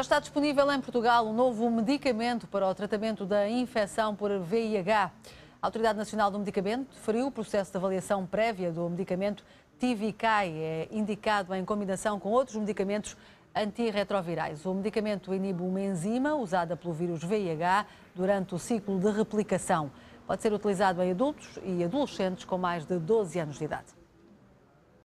Já está disponível em Portugal um novo medicamento para o tratamento da infecção por VIH. A Autoridade Nacional do Medicamento feriu o processo de avaliação prévia do medicamento Tivicai, é indicado em combinação com outros medicamentos antirretrovirais. O medicamento inibe uma enzima usada pelo vírus VIH durante o ciclo de replicação. Pode ser utilizado em adultos e adolescentes com mais de 12 anos de idade.